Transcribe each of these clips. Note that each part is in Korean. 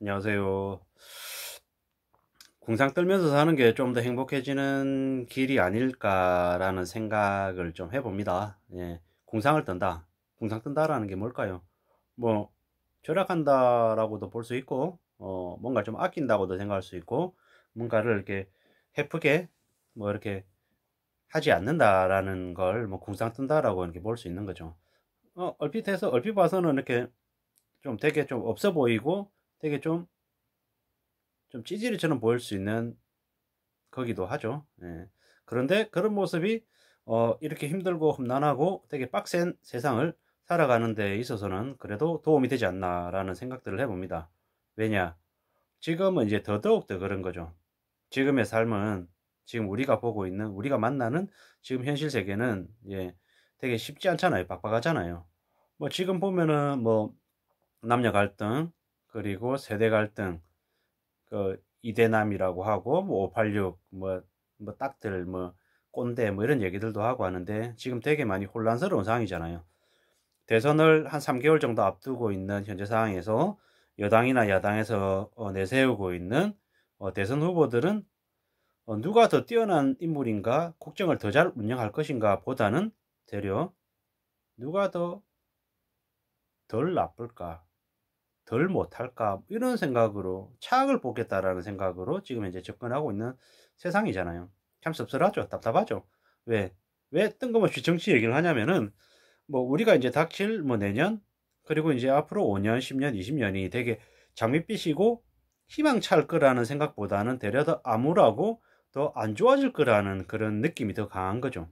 안녕하세요. 궁상 떨면서 사는 게 좀 더 행복해지는 길이 아닐까라는 생각을 좀 해봅니다. 예. 궁상을 뜬다. 궁상 뜬다라는 게 뭘까요? 뭐, 절약한다라고도 볼 수 있고, 어, 뭔가 좀 아낀다고도 생각할 수 있고, 뭔가를 이렇게 해프게, 뭐 이렇게 하지 않는다라는 걸뭐 궁상 뜬다라고 이렇게 볼 수 있는 거죠. 어, 얼핏 해서, 얼핏 봐서는 이렇게 좀 되게 좀 없어 보이고, 되게 좀, 좀 찌질이처럼 보일 수 있는 거기도 하죠. 예. 그런데 그런 모습이 어, 이렇게 힘들고 험난하고 되게 빡센 세상을 살아가는 데 있어서는 그래도 도움이 되지 않나라는 생각들을 해봅니다. 왜냐? 지금은 이제 더더욱더 그런 거죠. 지금의 삶은 지금 우리가 보고 있는 우리가 만나는 지금 현실 세계는 예, 되게 쉽지 않잖아요. 빡빡하잖아요. 뭐 지금 보면은 뭐 남녀 갈등, 그리고 세대 갈등 그 이대남이라고 하고 뭐586뭐뭐 뭐, 뭐 딱들 뭐 꼰대 뭐 이런 얘기들도 하고 하는데 지금 되게 많이 혼란스러운 상황이잖아요. 대선을 한 3개월 정도 앞두고 있는 현재 상황에서 여당이나 야당에서 어 내세우고 있는 어 대선 후보들은 어 누가 더 뛰어난 인물인가 국정을 더 잘 운영할 것인가 보다는 되려 누가 더 덜 나쁠까 덜 못할까 이런 생각으로 차악을 보겠다라는 생각으로 지금 이제 접근하고 있는 세상이잖아요. 참 씁쓸하죠. 답답하죠. 왜? 왜 뜬금없이 정치 얘기를 하냐면은 뭐 우리가 이제 닥칠 뭐 내년 그리고 이제 앞으로 5년, 10년, 20년이 되게 장밋빛이고 희망찰 거라는 생각보다는 되려 더 암울하고 더 안 좋아질 거라는 그런 느낌이 더 강한 거죠.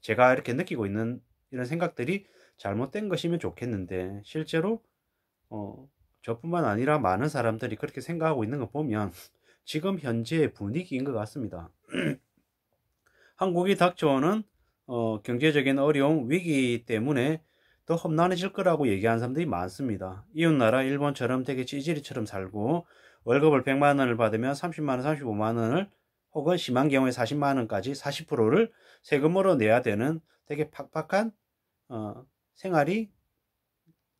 제가 이렇게 느끼고 있는 이런 생각들이 잘못된 것이면 좋겠는데 실제로 어 저뿐만 아니라 많은 사람들이 그렇게 생각하고 있는 거 보면 지금 현재의 분위기인 것 같습니다. 한국이 닥쳐오는 어, 경제적인 어려움 위기 때문에 더 험난해질 거라고 얘기하는 사람들이 많습니다. 이웃나라 일본처럼 되게 찌질이처럼 살고 월급을 100만 원을 받으면 30만 원, 35만 원을 혹은 심한 경우에 40만 원까지 40%를 세금으로 내야 되는 되게 팍팍한 어, 생활이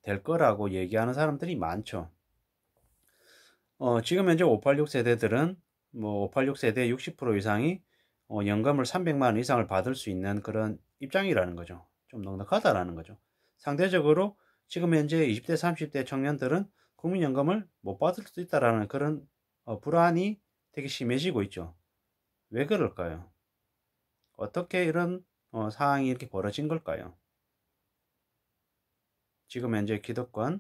될 거라고 얘기하는 사람들이 많죠. 어, 지금 현재 586 세대들은 뭐586 세대 60% 이상이 어, 연금을 300만 원 이상을 받을 수 있는 그런 입장이라는 거죠. 좀 넉넉하다라는 거죠. 상대적으로 지금 현재 20대, 30대 청년들은 국민연금을 못 받을 수 있다라는 그런 어, 불안이 되게 심해지고 있죠. 왜 그럴까요? 어떻게 이런 어, 상황이 이렇게 벌어진 걸까요? 지금 현재 기득권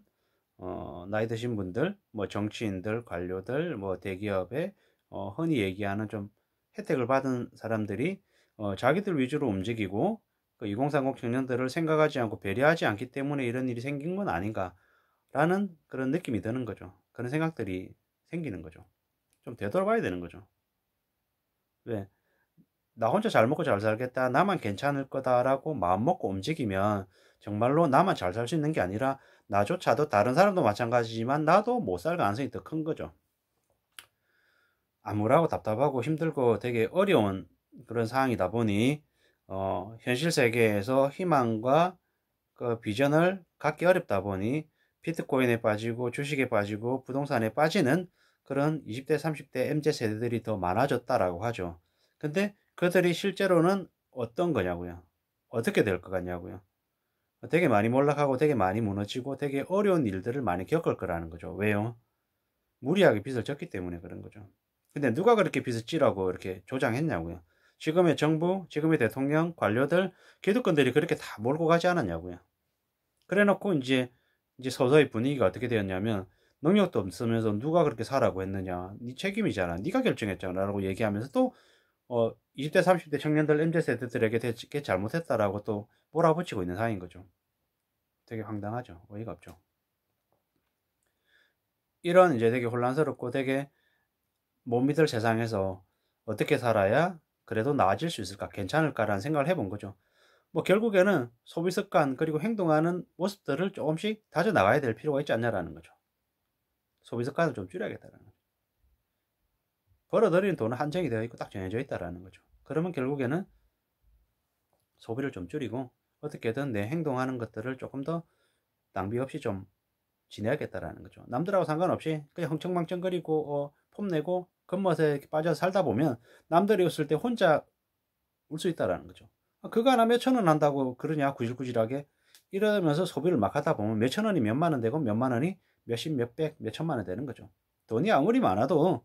어, 나이 드신 분들, 뭐 정치인들, 관료들, 뭐 대기업에 어, 흔히 얘기하는 좀 혜택을 받은 사람들이 어, 자기들 위주로 움직이고 그 2030 청년들을 생각하지 않고 배려하지 않기 때문에 이런 일이 생긴 건 아닌가라는 그런 느낌이 드는 거죠. 그런 생각들이 생기는 거죠. 좀 되돌아봐야 되는 거죠. 왜? 나 혼자 잘 먹고 잘 살겠다, 나만 괜찮을 거다라고 마음먹고 움직이면 정말로 나만 잘 살 수 있는 게 아니라 나조차도 다른 사람도 마찬가지지만 나도 못 살 가능성이 더 큰 거죠. 암울하고 답답하고 힘들고 되게 어려운 그런 상황이다 보니 어, 현실 세계에서 희망과 그 비전을 갖기 어렵다 보니 비트코인에 빠지고 주식에 빠지고 부동산에 빠지는 그런 20대, 30대 MZ 세대들이 더 많아졌다라고 하죠. 근데 그들이 실제로는 어떤 거냐고요. 어떻게 될 것 같냐고요. 되게 많이 몰락하고 되게 많이 무너지고 되게 어려운 일들을 많이 겪을 거라는 거죠. 왜요? 무리하게 빚을 졌기 때문에 그런 거죠. 근데 누가 그렇게 빚을 찌라고 이렇게 조장했냐고요. 지금의 정부, 지금의 대통령, 관료들, 기득권들이 그렇게 다 몰고 가지 않았냐고요. 그래놓고 이제 이제 서서히 분위기가 어떻게 되었냐면 능력도 없으면서 누가 그렇게 사라고 했느냐, 네 책임이잖아, 니가 결정했잖아라고 얘기하면서 또 어, 20대, 30대 청년들 MZ세대들에게 되게 잘못했다라고 또 몰아붙이고 있는 상황인 거죠. 되게 황당하죠. 어이가 없죠. 이런 이제 되게 혼란스럽고 되게 못 믿을 세상에서 어떻게 살아야 그래도 나아질 수 있을까, 괜찮을까라는 생각을 해본 거죠. 뭐 결국에는 소비 습관 그리고 행동하는 모습들을 조금씩 다져 나가야 될 필요가 있지 않냐라는 거죠. 소비 습관을 좀 줄여야겠다는 거죠. 벌어들이는 돈은 한정이 되어 있고 딱 정해져 있다라는 거죠. 그러면 결국에는 소비를 좀 줄이고 어떻게든 내 행동하는 것들을 조금 더 낭비 없이 좀 지내야겠다라는 거죠. 남들하고 상관없이 그냥 흥청망청거리고 어, 폼내고 겉멋에 빠져서 살다 보면 남들이 없을때 혼자 울 수 있다라는 거죠. 아, 그거 하나 몇천 원 한다고 그러냐 구질구질하게 이러면서 소비를 막 하다 보면 몇천 원이 몇만 원 되고 몇만 원이 몇십 몇백 몇천만 원 되는 거죠. 돈이 아무리 많아도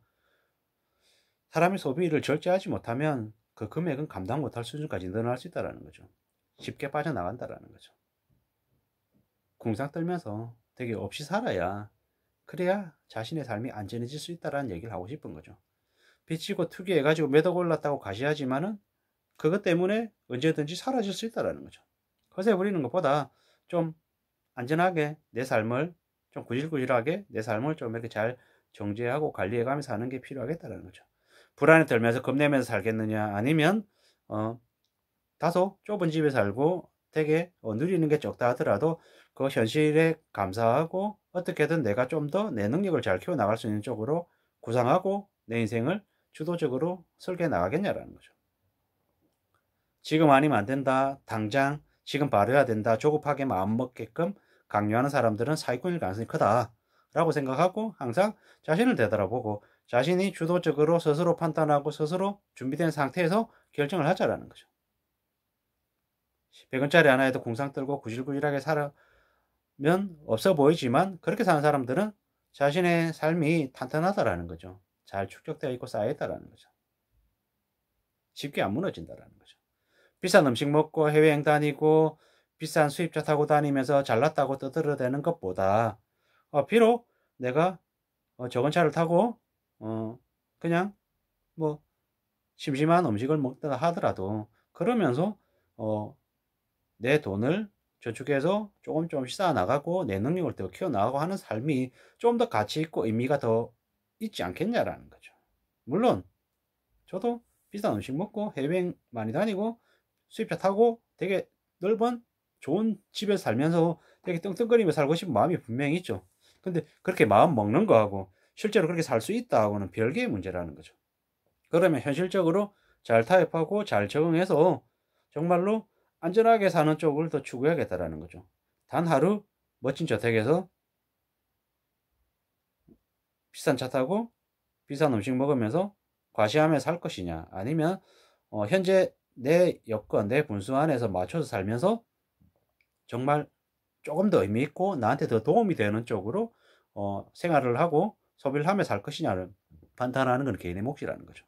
사람의 소비를 절제하지 못하면 그 금액은 감당 못할 수준까지 늘어날 수 있다는 거죠. 쉽게 빠져나간다라는 거죠. 궁상 떨면서 되게 없이 살아야 그래야 자신의 삶이 안전해질 수 있다라는 얘기를 하고 싶은 거죠. 빚지고 투기해가지고 매덕 올랐다고 가시하지만은 그것 때문에 언제든지 사라질 수 있다라는 거죠. 허세 부리는 것보다 좀 안전하게 내 삶을 좀 구질구질하게 내 삶을 좀 이렇게 잘 정제하고 관리해가면서 하는 게 필요하겠다라는 거죠. 불안에 들면서 겁내면서 살겠느냐 아니면 어, 다소 좁은 집에 살고 되게 어, 누리는 게 적다 하더라도 그 현실에 감사하고 어떻게든 내가 좀 더 내 능력을 잘 키워나갈 수 있는 쪽으로 구상하고 내 인생을 주도적으로 설계 나가겠냐라는 거죠. 지금 아니면 안 된다. 당장 지금 바로 해야 된다. 조급하게 마음먹게끔 강요하는 사람들은 사기꾼일 가능성이 크다. 라고 생각하고 항상 자신을 되돌아보고 자신이 주도적으로 스스로 판단하고 스스로 준비된 상태에서 결정을 하자라는 거죠. 100원짜리 하나에도 공상 떨고 구질구질하게 살면 없어 보이지만 그렇게 사는 사람들은 자신의 삶이 탄탄하다라는 거죠. 잘 축적되어 있고 쌓여있다라는 거죠. 쉽게 안 무너진다라는 거죠. 비싼 음식 먹고 해외여행 다니고 비싼 수입차 타고 다니면서 잘났다고 떠들어대는 것보다 어, 비록 내가 어, 적은 차를 타고 어, 그냥 뭐 심심한 음식을 먹다가 하더라도 그러면서 어, 내 돈을 저축해서 조금 조금씩 쌓아 나가고 내 능력을 더 키워 나가고 하는 삶이 좀 더 가치 있고 의미가 더 있지 않겠냐라는 거죠. 물론 저도 비싼 음식 먹고 해외행 많이 다니고 수입차 타고 되게 넓은 좋은 집에 살면서 되게 뚱뚱거리며 살고 싶은 마음이 분명히 있죠. 근데 그렇게 마음 먹는 거하고 실제로 그렇게 살 수 있다하고는 별개의 문제라는 거죠. 그러면 현실적으로 잘 타협하고 잘 적응해서 정말로 안전하게 사는 쪽을 더 추구해야겠다라는 거죠. 단 하루 멋진 저택에서 비싼 차 타고 비싼 음식 먹으면서 과시하며 살 것이냐 아니면 어, 현재 내 여건 내 분수 안에서 맞춰서 살면서 정말 조금 더 의미 있고 나한테 더 도움이 되는 쪽으로 어, 생활을 하고 소비를 하며 살것이냐는 판단하는 건 개인의 몫이라는 거죠.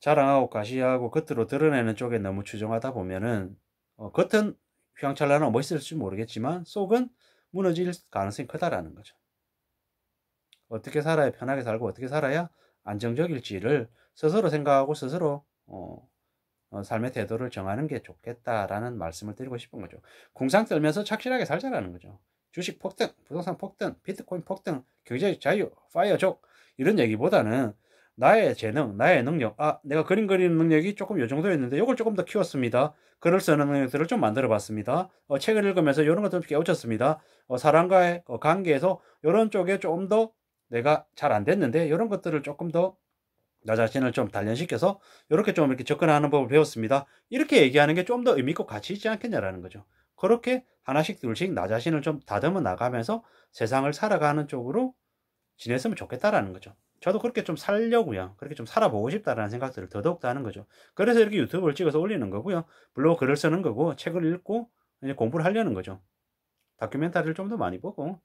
자랑하고 과시하고 겉으로 드러내는 쪽에 너무 추정하다 보면은 어, 겉은 휘황찬란하고 멋있을지 모르겠지만 속은 무너질 가능성이 크다라는 거죠. 어떻게 살아야 편하게 살고 어떻게 살아야 안정적일지를 스스로 생각하고 스스로 어, 어, 삶의 태도를 정하는 게 좋겠다라는 말씀을 드리고 싶은 거죠. 궁상 떨면서 착실하게 살자라는 거죠. 주식 폭등, 부동산 폭등, 비트코인 폭등, 경제 자유, 파이어족 이런 얘기보다는 나의 재능, 나의 능력, 아 내가 그림 그리는 능력이 조금 요 정도였는데 이걸 조금 더 키웠습니다. 글을 쓰는 능력들을 좀 만들어봤습니다. 어, 책을 읽으면서 이런 것들을 깨우쳤습니다. 어, 사람과의 어, 관계에서 이런 쪽에 좀 더 내가 잘 안 됐는데 이런 것들을 조금 더 나 자신을 좀 단련시켜서 이렇게 좀 이렇게 접근하는 법을 배웠습니다. 이렇게 얘기하는 게 좀 더 의미 있고 가치 있지 않겠냐라는 거죠. 그렇게 하나씩 둘씩 나 자신을 좀 다듬어 나가면서 세상을 살아가는 쪽으로 지냈으면 좋겠다라는 거죠. 저도 그렇게 좀 살려고요. 그렇게 좀 살아보고 싶다라는 생각들을 더더욱더 하는 거죠. 그래서 이렇게 유튜브를 찍어서 올리는 거고요. 블로그 글을 쓰는 거고 책을 읽고 이제 공부를 하려는 거죠. 다큐멘터리를 좀 더 많이 보고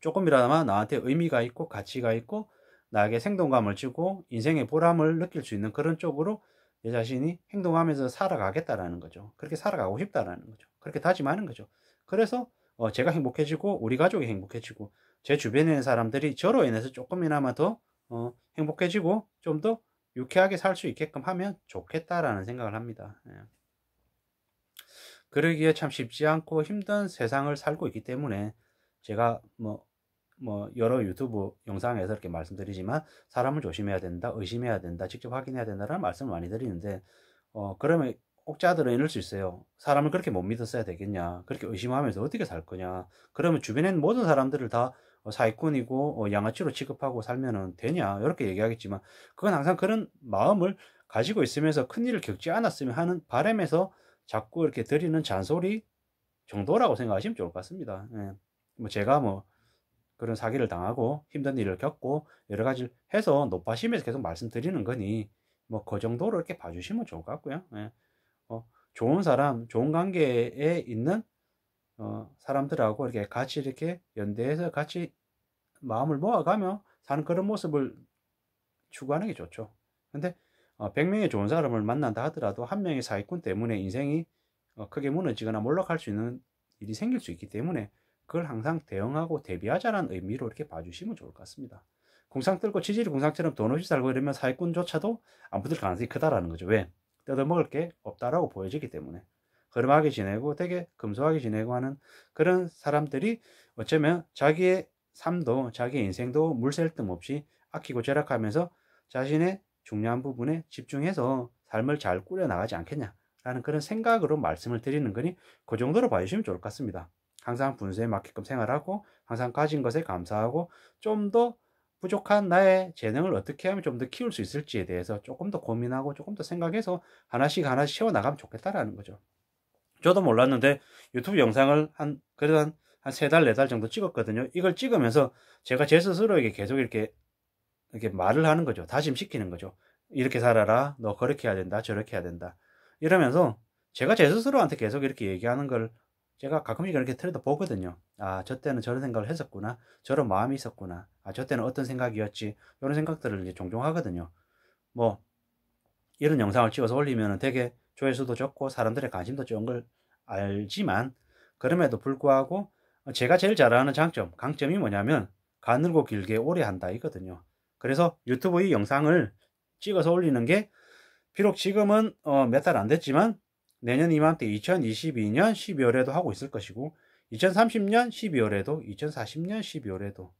어조금이라도 나한테 의미가 있고 가치가 있고 나에게 생동감을 주고 인생의 보람을 느낄 수 있는 그런 쪽으로 내 자신이 행동하면서 살아가겠다라는 거죠. 그렇게 살아가고 싶다라는 거죠. 그렇게 다짐하는 거죠. 그래서 어, 제가 행복해지고 우리 가족이 행복해지고 제 주변에 있는 사람들이 저로 인해서 조금이나마 더 어, 행복해지고 좀 더 유쾌하게 살 수 있게끔 하면 좋겠다라는 생각을 합니다. 예. 그러기에 참 쉽지 않고 힘든 세상을 살고 있기 때문에 제가 뭐뭐 여러 유튜브 영상에서 이렇게 말씀드리지만 사람을 조심해야 된다, 의심해야 된다, 직접 확인해야 된다라는 말씀을 많이 드리는데 어 그러면 혹자들은 이럴 수 있어요. 사람을 그렇게 못 믿었어야 되겠냐, 그렇게 의심하면서 어떻게 살 거냐. 그러면 주변에 모든 사람들을 다 어, 사기꾼이고 어, 양아치로 취급하고 살면은 되냐 이렇게 얘기하겠지만 그건 항상 그런 마음을 가지고 있으면서 큰 일을 겪지 않았으면 하는 바램에서 자꾸 이렇게 드리는 잔소리 정도라고 생각하시면 좋을 것 같습니다. 예. 뭐 제가 뭐 그런 사기를 당하고 힘든 일을 겪고 여러 가지를 해서 노파심에서 계속 말씀드리는 거니 뭐 그 정도로 이렇게 봐주시면 좋을 것 같고요. 예. 어, 좋은 사람, 좋은 관계에 있는 어, 사람들하고 이렇게 같이 이렇게 연대해서 같이 마음을 모아가며 사는 그런 모습을 추구하는 게 좋죠. 근데 어, 100명의 좋은 사람을 만난다 하더라도 한 명의 사기꾼 때문에 인생이 어, 크게 무너지거나 몰락할 수 있는 일이 생길 수 있기 때문에 그걸 항상 대응하고 대비하자는 의미로 이렇게 봐주시면 좋을 것 같습니다. 공상 뚫고 치질이 공상처럼 돈 없이 살고 이러면 사기꾼조차도 안 붙을 가능성이 크다라는 거죠. 왜? 뜯어먹을 게 없다라고 보여지기 때문에 허름하게 지내고 되게 금소하게 지내고 하는 그런 사람들이 어쩌면 자기의 삶도 자기의 인생도 물샐 틈 없이 아끼고 절약하면서 자신의 중요한 부분에 집중해서 삶을 잘 꾸려나가지 않겠냐라는 그런 생각으로 말씀을 드리는 거니 그 정도로 봐주시면 좋을 것 같습니다. 항상 분수에 맞게끔 생활하고 항상 가진 것에 감사하고 좀 더 부족한 나의 재능을 어떻게 하면 좀 더 키울 수 있을지에 대해서 조금 더 고민하고 조금 더 생각해서 하나씩 하나씩 채워나가면 좋겠다라는 거죠. 저도 몰랐는데 유튜브 영상을 한 그래도 한한세 달, 네 달 정도 찍었거든요. 이걸 찍으면서 제가 제 스스로에게 계속 이렇게 이렇게 말을 하는 거죠. 다짐시키는 거죠. 이렇게 살아라. 너 그렇게 해야 된다. 저렇게 해야 된다. 이러면서 제가 제 스스로한테 계속 이렇게 얘기하는 걸 제가 가끔씩 이렇게 틀어도 보거든요. 아, 저 때는 저런 생각을 했었구나. 저런 마음이 있었구나. 아, 저 때는 어떤 생각이었지. 이런 생각들을 이제 종종 하거든요. 뭐, 이런 영상을 찍어서 올리면 되게 조회수도 적고 사람들의 관심도 좋은걸 알지만, 그럼에도 불구하고 제가 제일 잘하는 장점, 강점이 뭐냐면 가늘고 길게 오래 한다 이거든요. 그래서 유튜브의 영상을 찍어서 올리는 게 비록 지금은 어, 몇달 안 됐지만 내년 이맘때 2022년 12월에도 하고 있을 것이고 2030년 12월에도 2040년 12월에도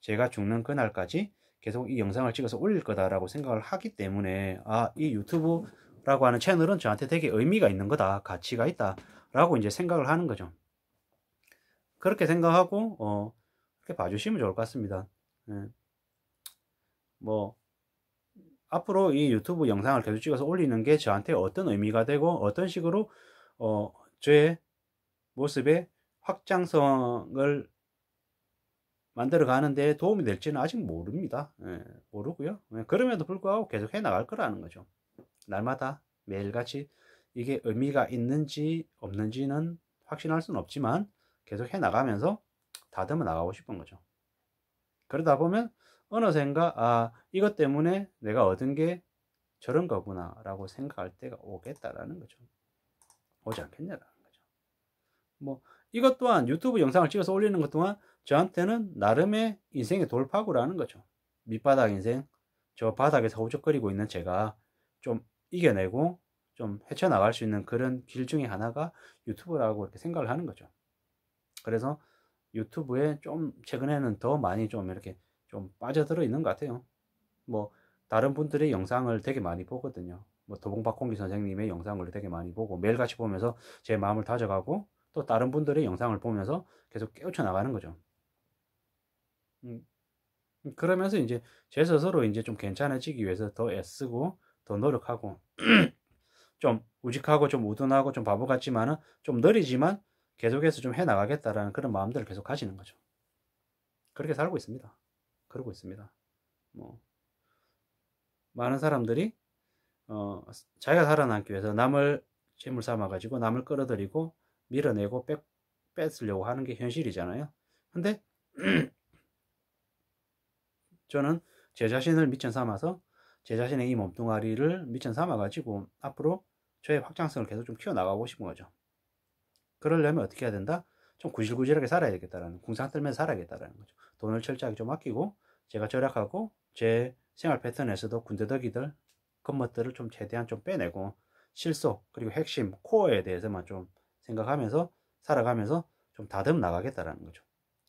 제가 죽는 그날까지 계속 이 영상을 찍어서 올릴 거다라고 생각을 하기 때문에 아 이 유튜브라고 하는 채널은 저한테 되게 의미가 있는 거다 가치가 있다 라고 이제 생각을 하는 거죠 그렇게 생각하고 어이렇게 봐주시면 좋을 것 같습니다 네. 뭐 앞으로 이 유튜브 영상을 계속 찍어서 올리는 게 저한테 어떤 의미가 되고 어떤 식으로 어, 저의 모습의 확장성을 만들어 가는데 도움이 될지는 아직 모릅니다. 예, 모르고요. 예, 그럼에도 불구하고 계속 해 나갈 거라는 거죠. 날마다 매일같이 이게 의미가 있는지 없는지는 확신할 수는 없지만 계속 해 나가면서 다듬어 나가고 싶은 거죠. 그러다 보면 어느샌가 아 이것 때문에 내가 얻은 게 저런 거구나 라고 생각할 때가 오겠다라는 거죠 오지 않겠냐라는 거죠 뭐 이것 또한 유튜브 영상을 찍어서 올리는 것 동안 저한테는 나름의 인생의 돌파구라는 거죠 밑바닥 인생 저 바닥에서 호적거리고 있는 제가 좀 이겨내고 좀 헤쳐나갈 수 있는 그런 길 중에 하나가 유튜브라고 이렇게 생각을 하는 거죠 그래서 유튜브에 좀 최근에는 더 많이 좀 이렇게 좀 빠져들어 있는 것 같아요. 뭐 다른 분들의 영상을 되게 많이 보거든요. 뭐 도봉박홍기 선생님의 영상을 되게 많이 보고 매일같이 보면서 제 마음을 다져가고 또 다른 분들의 영상을 보면서 계속 깨우쳐 나가는 거죠. 음, 음 그러면서 이제 제 스스로 이제 좀 괜찮아지기 위해서 더 애쓰고 더 노력하고 좀 우직하고 좀 우둔하고 좀 바보 같지만은 좀 느리지만 계속해서 좀 해나가겠다라는 그런 마음들을 계속 가지는 거죠. 그렇게 살고 있습니다. 그러고 있습니다. 뭐 많은 사람들이 어, 자기가 살아남기 위해서 남을 재물 삼아 가지고 남을 끌어들이고 밀어내고 뺏, 뺏으려고 하는 게 현실이잖아요. 근데 저는 제 자신을 미천 삼아서 제 자신의 이 몸뚱아리를 미천 삼아 가지고 앞으로 저의 확장성을 계속 좀 키워나가고 싶은 거죠. 그러려면 어떻게 해야 된다? 좀 구질구질하게 살아야 겠다라는 궁상 떨면서 살아야겠다라는 거죠. 돈을 철저하게 좀 아끼고 제가 절약하고 제 생활 패턴에서도 군대더기들 겉멋들을 좀 최대한 좀 빼내고 실속 그리고 핵심 코어에 대해서만 좀 생각하면서 살아가면서 좀 다듬 나가겠다라는 거죠.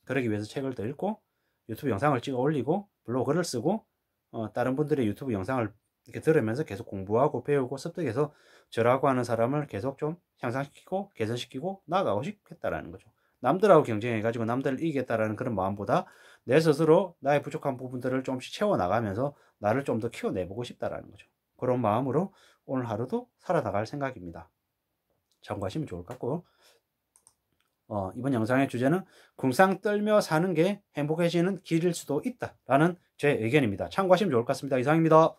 그러기 위해서 책을 더 읽고 유튜브 영상을 찍어 올리고 블로그를 쓰고 어, 다른 분들의 유튜브 영상을 이렇게 들으면서 계속 공부하고 배우고 습득해서 저라고 하는 사람을 계속 좀 향상시키고 개선시키고 나아가고 싶겠다라는 거죠. 남들하고 경쟁해 가지고 남들을 이기겠다라는 그런 마음보다 내 스스로 나의 부족한 부분들을 조금씩 채워 나가면서 나를 좀 더 키워내 보고 싶다라는 거죠. 그런 마음으로 오늘 하루도 살아나갈 생각입니다. 참고하시면 좋을 것 같고 어, 이번 영상의 주제는 궁상 떨며 사는 게 행복해지는 길일 수도 있다라는 제 의견입니다. 참고하시면 좋을 것 같습니다. 이상입니다.